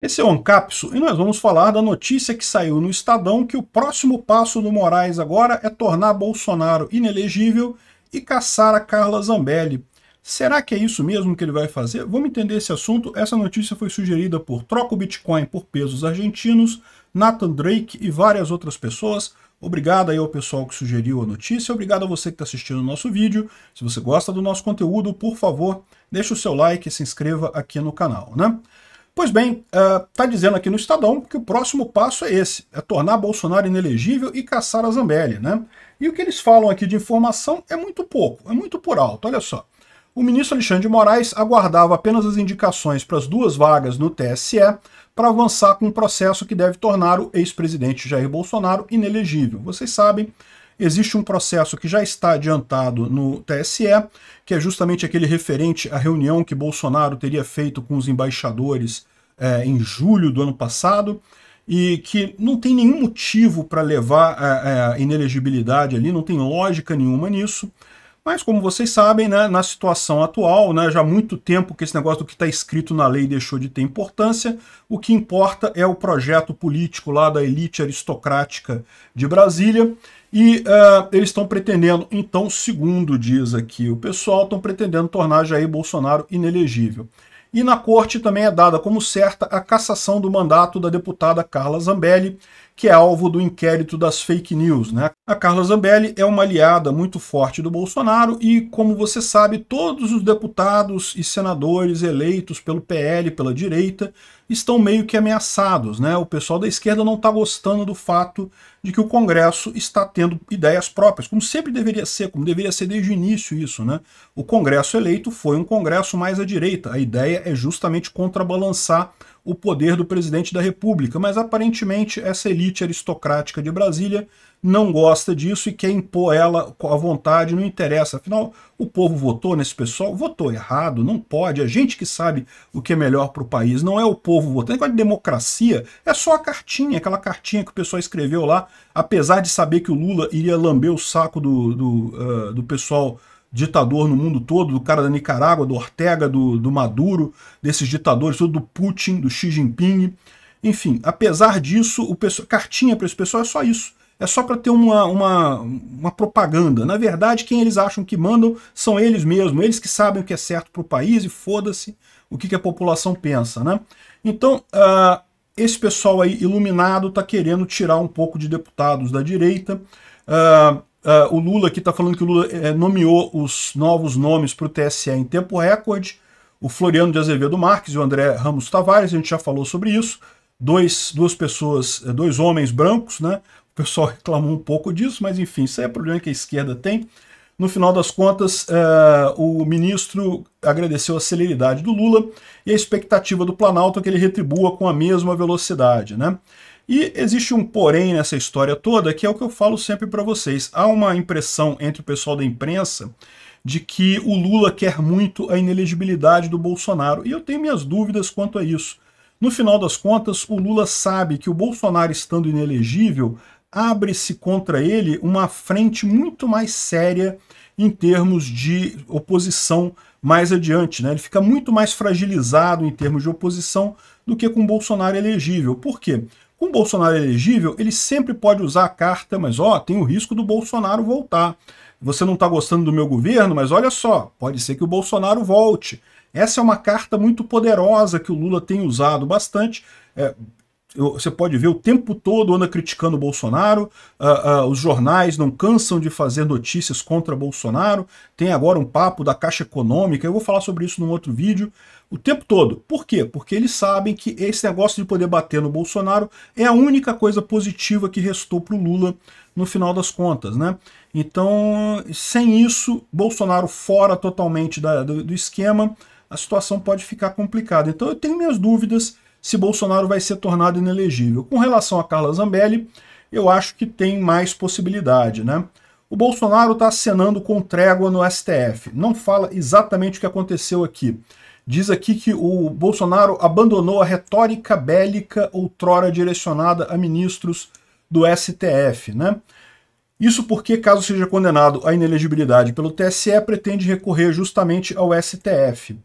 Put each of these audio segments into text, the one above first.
Esse é o Ancapso e nós vamos falar da notícia que saiu no Estadão que o próximo passo do Moraes agora é tornar Bolsonaro inelegível e caçar a Carla Zambelli. Será que é isso mesmo que ele vai fazer? Vamos entender esse assunto. Essa notícia foi sugerida por Troca o Bitcoin por Pesos Argentinos, Nathan Drake e várias outras pessoas. Obrigado aí ao pessoal que sugeriu a notícia, obrigado a você que está assistindo o nosso vídeo. Se você gosta do nosso conteúdo, por favor, deixe o seu like e se inscreva aqui no canal, né? Pois bem, está eh, uh, dizendo aqui no Estadão que o próximo passo é esse, é tornar Bolsonaro inelegível e caçar a Zambelli. Né? E o que eles falam aqui de informação é muito pouco, é muito por alto, olha só. O ministro Alexandre de Moraes aguardava apenas as indicações para as duas vagas no TSE para avançar com um processo que deve tornar o ex-presidente Jair Bolsonaro inelegível. Vocês sabem, existe um processo que já está adiantado no TSE, que é justamente aquele referente à reunião que Bolsonaro teria feito com os embaixadores é, em julho do ano passado, e que não tem nenhum motivo para levar a, eh, eh, a inelegibilidade ali, não tem lógica nenhuma nisso. Mas, como vocês sabem, né, na situação atual, né, já há muito tempo que esse negócio do que está escrito na lei deixou de ter importância, o que importa é o projeto político lá da elite aristocrática de Brasília, e uh, eles estão pretendendo, então, segundo diz aqui o pessoal, estão pretendendo tornar Jair Bolsonaro inelegível. E na corte também é dada como certa a cassação do mandato da deputada Carla Zambelli, que é alvo do inquérito das fake news. Né? A Carla Zambelli é uma aliada muito forte do Bolsonaro e, como você sabe, todos os deputados e senadores eleitos pelo PL, pela direita, estão meio que ameaçados. Né? O pessoal da esquerda não está gostando do fato de que o Congresso está tendo ideias próprias, como sempre deveria ser, como deveria ser desde o início isso. Né? O Congresso eleito foi um Congresso mais à direita. A ideia é justamente contrabalançar o poder do presidente da República, mas aparentemente essa elite aristocrática de Brasília não gosta disso e quer impor ela à vontade, não interessa. Afinal, o povo votou nesse pessoal, votou errado, não pode. É a gente que sabe o que é melhor para o país, não é o povo votando. Negócio de democracia é só a cartinha, aquela cartinha que o pessoal escreveu lá, apesar de saber que o Lula iria lamber o saco do, do, uh, do pessoal ditador no mundo todo, do cara da Nicarágua, do Ortega, do, do Maduro, desses ditadores, tudo do Putin, do Xi Jinping. Enfim, apesar disso, o pessoal, cartinha para esse pessoal é só isso é só para ter uma, uma, uma propaganda. Na verdade, quem eles acham que mandam são eles mesmos, eles que sabem o que é certo para o país e foda-se o que, que, a população pensa. Né? Então, uh, esse pessoal aí iluminado está querendo tirar um pouco de deputados da direita. Uh, uh, o Lula aqui está falando que o Lula eh, nomeou os novos nomes para o TSE em tempo recorde. O Floriano de Azevedo Marques e o André Ramos Tavares, a gente já falou sobre isso. Dois, duas pessoas, eh, dois homens brancos, né? pessoal reclamou um pouco disso, mas enfim, isso é problema que a esquerda tem. No final das contas, uh, o ministro agradeceu a celeridade do Lula e a expectativa do Planalto é que ele retribua com a mesma velocidade. Né? E existe um porém nessa história toda, que é o que eu falo sempre para vocês. Há uma impressão entre o pessoal da imprensa de que o Lula quer muito a inelegibilidade do Bolsonaro, e eu tenho minhas dúvidas quanto a isso. No final das contas, o Lula sabe que o Bolsonaro estando inelegível, abre-se contra ele uma frente muito mais séria em termos de oposição mais adiante. Né? Ele fica muito mais fragilizado em termos de oposição do que com Bolsonaro elegível. Por quê? Com Bolsonaro elegível, ele sempre pode usar a carta, mas ó, tem o risco do Bolsonaro voltar. Você não está gostando do meu governo, mas olha só, pode ser que o Bolsonaro volte. Essa é uma carta muito poderosa que o Lula tem usado bastante, é, você pode ver o tempo todo anda criticando o Bolsonaro, uh, uh, os jornais não cansam de fazer notícias contra Bolsonaro, tem agora um papo da Caixa Econômica, eu vou falar sobre isso num outro vídeo, o tempo todo. Por quê? Porque eles sabem que esse negócio de poder bater no Bolsonaro é a única coisa positiva que restou para o Lula no final das contas, né? Então, sem isso, Bolsonaro fora totalmente da, do, do esquema, a situação pode ficar complicada. Então eu tenho minhas dúvidas se Bolsonaro vai ser tornado inelegível. Com relação a Carla Zambelli, eu acho que tem mais possibilidade, né? O Bolsonaro está acenando com trégua no STF. Não fala exatamente o que aconteceu aqui. Diz aqui que o Bolsonaro abandonou a retórica bélica outrora direcionada a ministros do STF, né? Isso porque, caso seja condenado à inelegibilidade pelo TSE, pretende recorrer justamente ao STF.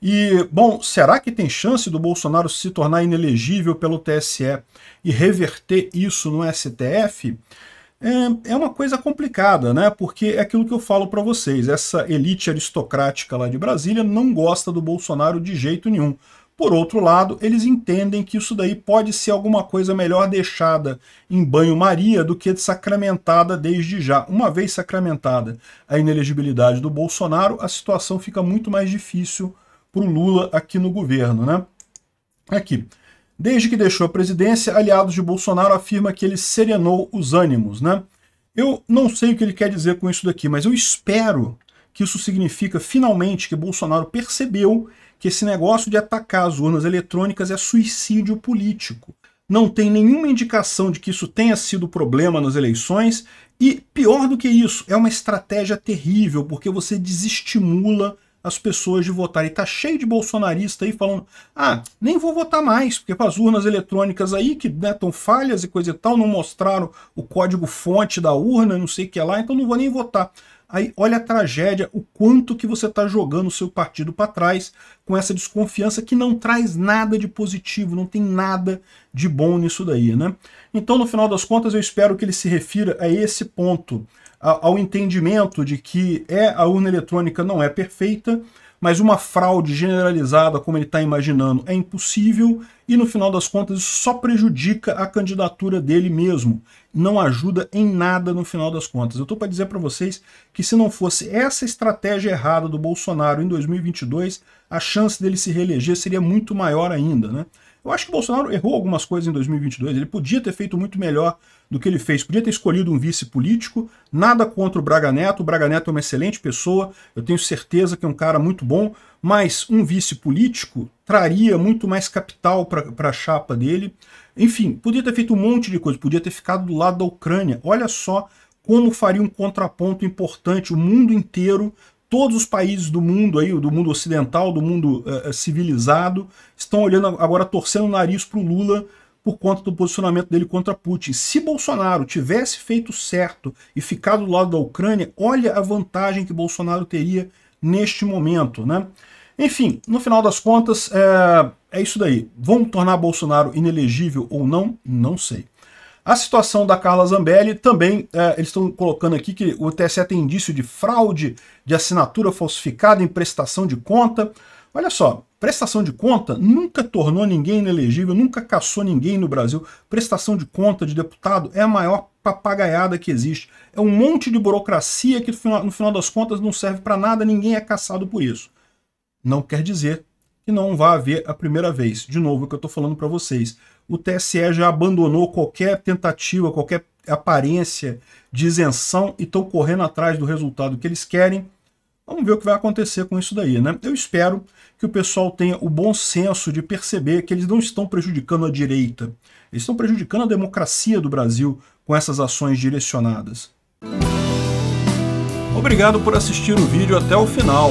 E, bom, será que tem chance do Bolsonaro se tornar inelegível pelo TSE e reverter isso no STF? É, é, uma coisa complicada, né? Porque é aquilo que eu falo para vocês, essa elite aristocrática lá de Brasília não gosta do Bolsonaro de jeito nenhum. Por outro lado, eles entendem que isso daí pode ser alguma coisa melhor deixada em banho-maria do que sacramentada desde já. Uma vez sacramentada a inelegibilidade do Bolsonaro, a situação fica muito mais difícil para o Lula aqui no governo, né? Aqui. Desde que deixou a presidência, aliados de Bolsonaro afirma que ele serenou os ânimos, né? Eu não sei o que ele quer dizer com isso daqui, mas eu espero que isso significa finalmente que Bolsonaro percebeu que esse negócio de atacar as urnas eletrônicas é suicídio político. Não tem nenhuma indicação de que isso tenha sido problema nas eleições e, pior do que isso, é uma estratégia terrível, porque você desestimula as pessoas de votarem. Tá cheio de bolsonarista aí falando: ah, nem vou votar mais, porque as urnas eletrônicas aí que estão né, falhas e coisa e tal, não mostraram o código-fonte da urna, não sei o que é lá, então não vou nem votar. Aí olha a tragédia, o quanto que você está jogando o seu partido para trás com essa desconfiança que não traz nada de positivo, não tem nada de bom nisso daí, né? Então, no final das contas, eu espero que ele se refira a esse ponto, ao entendimento de que é a urna eletrônica não é perfeita, mas uma fraude generalizada, como ele está imaginando, é impossível e, no final das contas, isso só prejudica a candidatura dele mesmo. Não ajuda em nada no final das contas. Eu estou para dizer para vocês que, se não fosse essa estratégia errada do Bolsonaro em 2022, a chance dele se reeleger seria muito maior ainda. Né? Eu acho que o Bolsonaro errou algumas coisas em 2022. Ele podia ter feito muito melhor do que ele fez. Podia ter escolhido um vice político. Nada contra o Braga Neto. O Braga Neto é uma excelente pessoa. Eu tenho certeza que é um cara muito bom. Mas um vice político traria muito mais capital para a chapa dele. Enfim, podia ter feito um monte de coisa. Podia ter ficado do lado da Ucrânia. Olha só como faria um contraponto importante. O mundo inteiro todos os países do mundo aí, do mundo ocidental, do mundo eh, eh, civilizado, estão olhando agora torcendo o nariz para o Lula por conta do posicionamento dele contra Putin. Se Bolsonaro tivesse feito certo e ficado do lado da Ucrânia, olha a vantagem que Bolsonaro teria neste momento, né? Enfim, no final das contas, é, é isso daí. Vão tornar Bolsonaro inelegível ou não? Não sei. A situação da Carla Zambelli também, é, eles estão colocando aqui que o TSE tem indício de fraude, de assinatura falsificada em prestação de conta. Olha só, prestação de conta nunca tornou ninguém inelegível, nunca caçou ninguém no Brasil. Prestação de conta de deputado é a maior papagaiada que existe. É um monte de burocracia que no final, no final das contas não serve para nada, ninguém é caçado por isso. Não quer dizer e não vai haver a primeira vez. De novo, é o que eu estou falando para vocês. O TSE já abandonou qualquer tentativa, qualquer aparência de isenção e estão correndo atrás do resultado que eles querem. Vamos ver o que vai acontecer com isso daí, né? Eu espero que o pessoal tenha o bom senso de perceber que eles não estão prejudicando a direita. Eles estão prejudicando a democracia do Brasil com essas ações direcionadas. Obrigado por assistir o vídeo até o final.